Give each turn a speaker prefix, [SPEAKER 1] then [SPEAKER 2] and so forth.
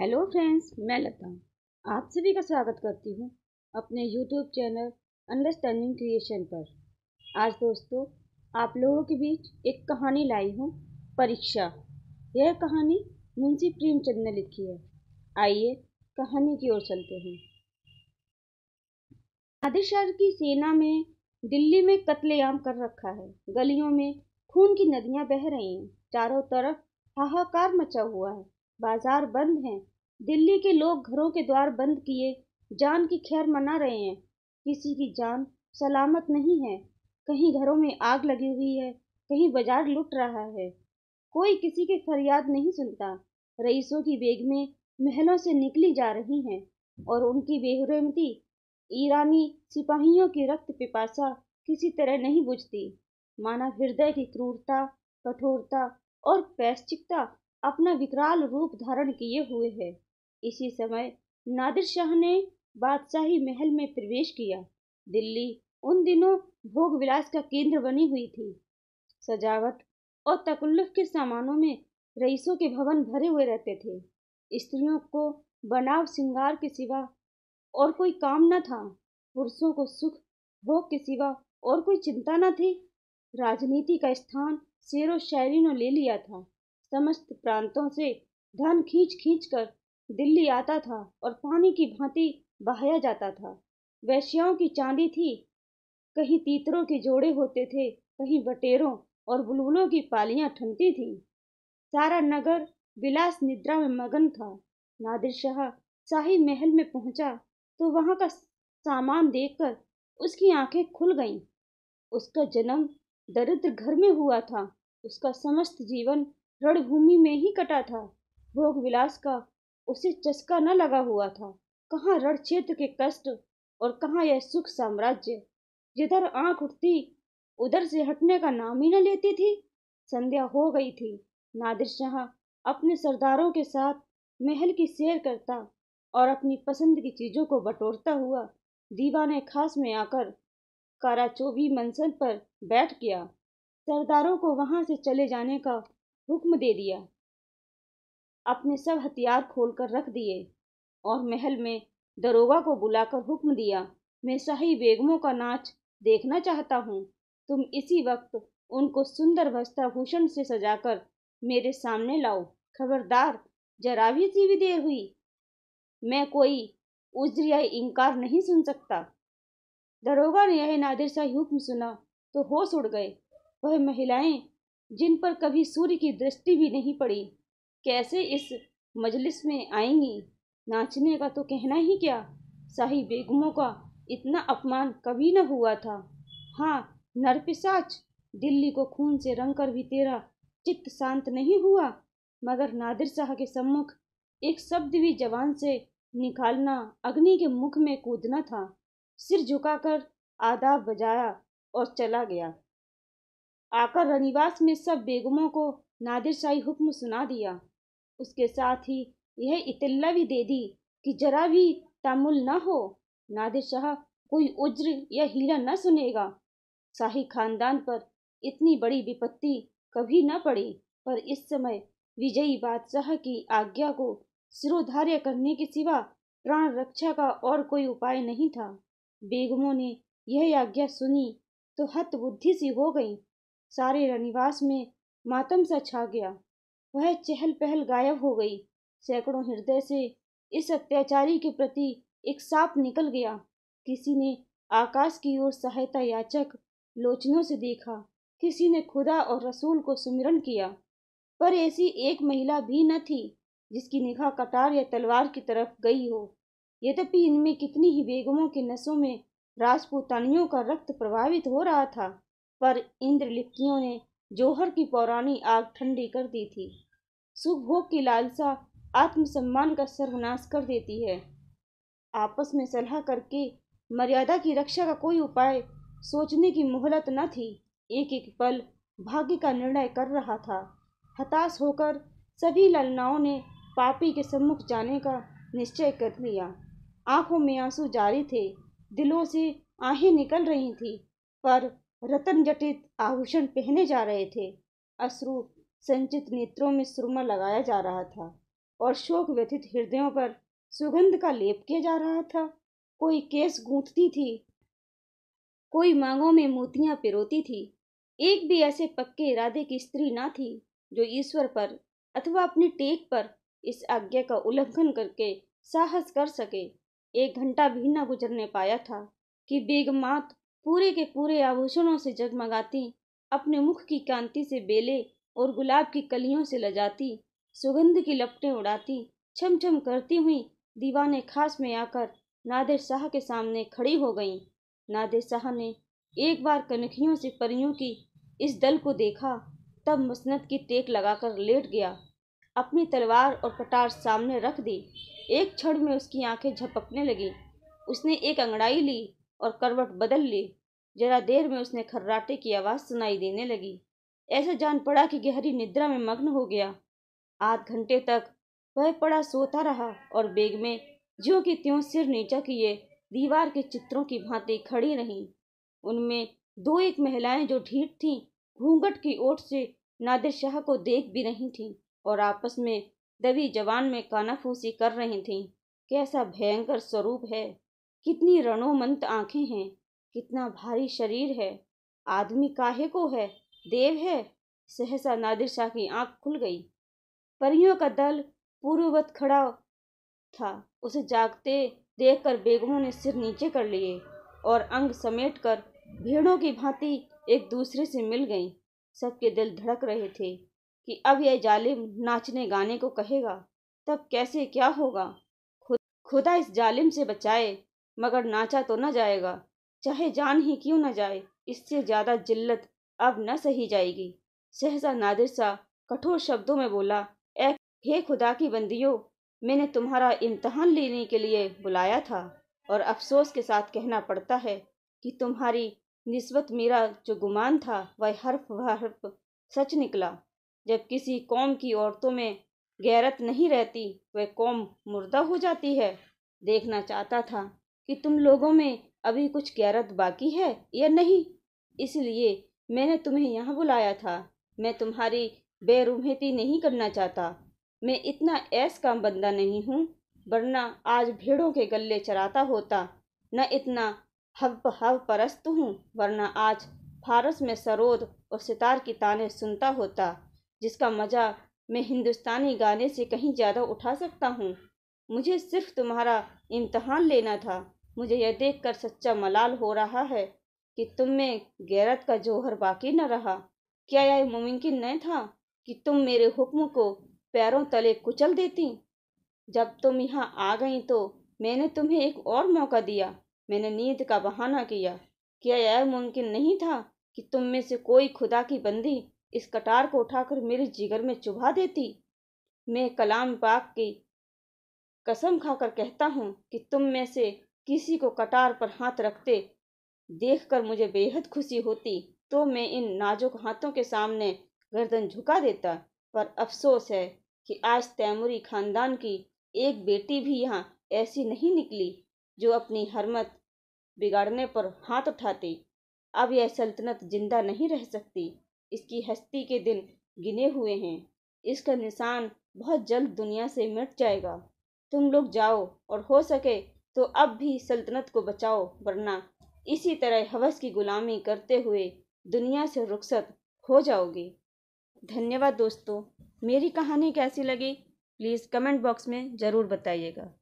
[SPEAKER 1] hello friends मैं लता आप सभी का स्वागत करती हूँ अपने यूट्यूब चैनल अंडरस्टैंडिंग क्रिएशन पर आज दोस्तों आप लोगों के बीच एक कहानी लाई हूँ परीक्षा यह कहानी मुंशी प्रेमचंद ने लिखी है आइए कहानी की ओर चलते हैं आदिशर की सेना में दिल्ली में कत्लेआम कर रखा है गलियों में खून की नदियाँ बह रही हैं चारों तरफ हाहाकार मचा हुआ है बाजार बंद हैं दिल्ली के लोग घरों के द्वार बंद किए जान की खैर मना रहे हैं किसी की जान सलामत नहीं है कहीं घरों में आग लगी हुई है कहीं बाजार लुट रहा है कोई किसी की फरियाद नहीं सुनता रईसों की बेगमें महलों से निकली जा रही हैं और उनकी बेहरमती ईरानी सिपाहियों की रक्त पिपासा किसी तरह नहीं बुझती माना हृदय की क्रूरता कठोरता और पैश्चिकता अपना विकराल रूप धारण किए हुए है इसी समय नादिर शाह ने बादशाही महल में प्रवेश किया दिल्ली उन दिनों भोग विलास का केंद्र बनी हुई थी सजावट और तकल्लुफ के सामानों में रईसों के भवन भरे हुए रहते थे स्त्रियों को बनाव श्रृंगार के सिवा और कोई काम न था पुरुषों को सुख भोग के सिवा और कोई चिंता न थी राजनीति का स्थान शेरों शायरी ने ले लिया था समस्त प्रांतों से धन खींच खींच कर दिल्ली आता था और पानी की भांति बहाया जाता था वैश्याओं की चांदी थी कहीं तीतरों के जोड़े होते थे कहीं बटेरों और बुलबुलों की पालियां ठनती थीं सारा नगर विलास निद्रा में मगन था नादिर शाह शाही महल में पहुंचा तो वहां का सामान देखकर उसकी आंखें खुल गईं उसका जन्म दरिद्र घर में हुआ था उसका समस्त जीवन रणभूमि में ही कटा था भोग विलास का उसे चस्का न लगा हुआ था कहाँ रण क्षेत्र के कष्ट और कहाँ यह सुख साम्राज्य जिधर आंख उठती उधर से हटने का नाम ही न लेती थी संध्या हो गई थी नादिर शाह अपने सरदारों के साथ महल की सैर करता और अपनी पसंद की चीज़ों को बटोरता हुआ दीवाने खास में आकर काराचोबी मंसल पर बैठ गया सरदारों को वहां से चले जाने का हुक्म दे दिया अपने सब हथियार खोलकर रख दिए और महल में दरोगा को बुलाकर हुक्म दिया मैं शाही बेगमों का नाच देखना चाहता हूँ तुम इसी वक्त उनको सुंदर वस्त्र भूषण से सजाकर मेरे सामने लाओ खबरदार जरा भी सी भी देर हुई मैं कोई उज्र या इनकार नहीं सुन सकता दरोगा ने यह नादिर शाही हुक्म सुना तो होश उड़ गए वह महिलाएं जिन पर कभी सूर्य की दृष्टि भी नहीं पड़ी कैसे इस मजलिस में आएंगी नाचने का तो कहना ही क्या शाही बेगमों का इतना अपमान कभी न हुआ था हाँ नरपिसाच दिल्ली को खून से रंग कर भी तेरा चित्त शांत नहीं हुआ मगर नादिर शाह के सम्मुख एक शब्द भी जवान से निकालना अग्नि के मुख में कूदना था सिर झुकाकर आदाब बजाया और चला गया आकर रनिवास में सब बेगमों को नादिर शाही हुक्म सुना दिया उसके साथ ही यह इतला भी दे दी कि जरा भी तामुल न हो नादिर शाह कोई उज्र या हीरा न सुनेगा शाही खानदान पर इतनी बड़ी विपत्ति कभी न पड़ी पर इस समय विजयी बादशाह की आज्ञा को सिरोधार्य करने के सिवा प्राण रक्षा का और कोई उपाय नहीं था बेगमों ने यह आज्ञा सुनी तो हत बुद्धि सी हो गई सारे रनिवास में मातम सा छा गया वह चहल पहल गायब हो गई सैकड़ों हृदय से इस अत्याचारी के प्रति एक साप निकल गया किसी ने आकाश की ओर सहायता याचक लोचनों से देखा किसी ने खुदा और रसूल को सुमिरन किया पर ऐसी एक महिला भी न थी जिसकी निगाह कटार या तलवार की तरफ गई हो यद्यपि इनमें कितनी ही बेगमों के नसों में राजपूतानियों का रक्त प्रभावित हो रहा था पर इंद्रलिप्तियों ने जोहर की पौरानी आग ठंडी कर दी थी सुखभोग की लालसा आत्मसम्मान का सर्वनाश कर देती है आपस में सलाह करके मर्यादा की रक्षा का कोई उपाय सोचने की मोहलत न थी एक एक पल भाग्य का निर्णय कर रहा था हताश होकर सभी ललनाओं ने पापी के सम्मुख जाने का निश्चय कर लिया आंखों में आंसू जारी थे दिलों से आहें निकल रही थी पर रतन जटित आभूषण पहने जा रहे थे अश्रु संचित नेत्रों में सुरमा लगाया जा रहा था और शोक व्यथित हृदयों पर सुगंध का लेप किया जा रहा था कोई केस गूंथती थी कोई मांगों में मोतियां पिरोती थी एक भी ऐसे पक्के इरादे की स्त्री ना थी जो ईश्वर पर अथवा अपने टेक पर इस आज्ञा का उल्लंघन करके साहस कर सके एक घंटा भी न गुजरने पाया था कि बेगमात पूरे के पूरे आभूषणों से जगमगाती अपने मुख की कांति से बेले और गुलाब की कलियों से लजाती सुगंध की लपटें उड़ाती छम छम करती हुई दीवाने खास में आकर नादिर शाह के सामने खड़ी हो गई नादिर शाह ने एक बार कनखियों से परियों की इस दल को देखा तब मसनत की टेक लगाकर लेट गया अपनी तलवार और पटार सामने रख दी एक क्षण में उसकी आंखें झपकने लगी उसने एक अंगड़ाई ली और करवट बदल ली जरा देर में उसने खर्राटे की आवाज़ सुनाई देने लगी ऐसा जान पड़ा कि गहरी निद्रा में मग्न हो गया आध घंटे तक वह पड़ा सोता रहा और बेग में ज्यों की त्यों सिर नीचा किए दीवार के चित्रों की भांति खड़ी रहीं उनमें दो एक महिलाएं जो ढीठ थीं घूंघट की ओट से नादिर शाह को देख भी रही थीं और आपस में दबी जवान में कानाफूसी कर रही थीं कैसा भयंकर स्वरूप है कितनी रणोमंत आंखें हैं कितना भारी शरीर है आदमी काहे को है देव है सहसा नादिर शाह की आंख खुल गई परियों का दल पूर्ववत खड़ा था उसे जागते देखकर बेगमों ने सिर नीचे कर लिए और अंग समेटकर भेड़ों की भांति एक दूसरे से मिल गईं सबके दिल धड़क रहे थे कि अब यह जालिम नाचने गाने को कहेगा तब कैसे क्या होगा खुद खुदा इस जालिम से बचाए मगर नाचा तो न जाएगा चाहे जान ही क्यों न जाए इससे ज़्यादा जिल्लत अब न सही जाएगी सहजा नादिर सा कठोर शब्दों में बोला एक हे खुदा की बंदियों मैंने तुम्हारा इम्तहान लेने के लिए बुलाया था और अफसोस के साथ कहना पड़ता है कि तुम्हारी नस्बत मेरा जो गुमान था वह हर्फ वह हर्फ सच निकला जब किसी कौम की औरतों में गैरत नहीं रहती वह कौम मुर्दा हो जाती है देखना चाहता था कि तुम लोगों में अभी कुछ गैरत बाकी है या नहीं इसलिए मैंने तुम्हें यहाँ बुलाया था मैं तुम्हारी बेरुमहती नहीं करना चाहता मैं इतना ऐस काम बंदा नहीं हूँ वरना आज भेड़ों के गले चराता होता न इतना हव हव परस्त हूँ वरना आज फारस में सरोद और सितार की ताने सुनता होता जिसका मज़ा मैं हिंदुस्तानी गाने से कहीं ज़्यादा उठा सकता हूँ मुझे सिर्फ तुम्हारा इम्तहान लेना था मुझे यह देखकर सच्चा मलाल हो रहा है कि तुम में गैरत का जोहर बाकी न रहा क्या यह मुमकिन नहीं था कि तुम मेरे हुक्म को पैरों तले कुचल देती जब तुम यहाँ आ गई तो मैंने तुम्हें एक और मौका दिया मैंने नींद का बहाना किया क्या यह मुमकिन नहीं था कि तुम में से कोई खुदा की बंदी इस कटार को उठाकर मेरे जिगर में चुभा देती मैं कलाम पाक की कसम खाकर कहता हूँ कि तुम में से किसी को कटार पर हाथ रखते देखकर मुझे बेहद खुशी होती तो मैं इन नाजुक हाथों के सामने गर्दन झुका देता पर अफसोस है कि आज तैमूरी खानदान की एक बेटी भी यहाँ ऐसी नहीं निकली जो अपनी हरमत बिगाड़ने पर हाथ उठाती अब यह सल्तनत जिंदा नहीं रह सकती इसकी हस्ती के दिन गिने हुए हैं इसका निशान बहुत जल्द दुनिया से मिट जाएगा तुम लोग जाओ और हो सके तो अब भी सल्तनत को बचाओ वरना इसी तरह हवस की गुलामी करते हुए दुनिया से रुखसत हो जाओगे धन्यवाद दोस्तों मेरी कहानी कैसी लगी प्लीज़ कमेंट बॉक्स में ज़रूर बताइएगा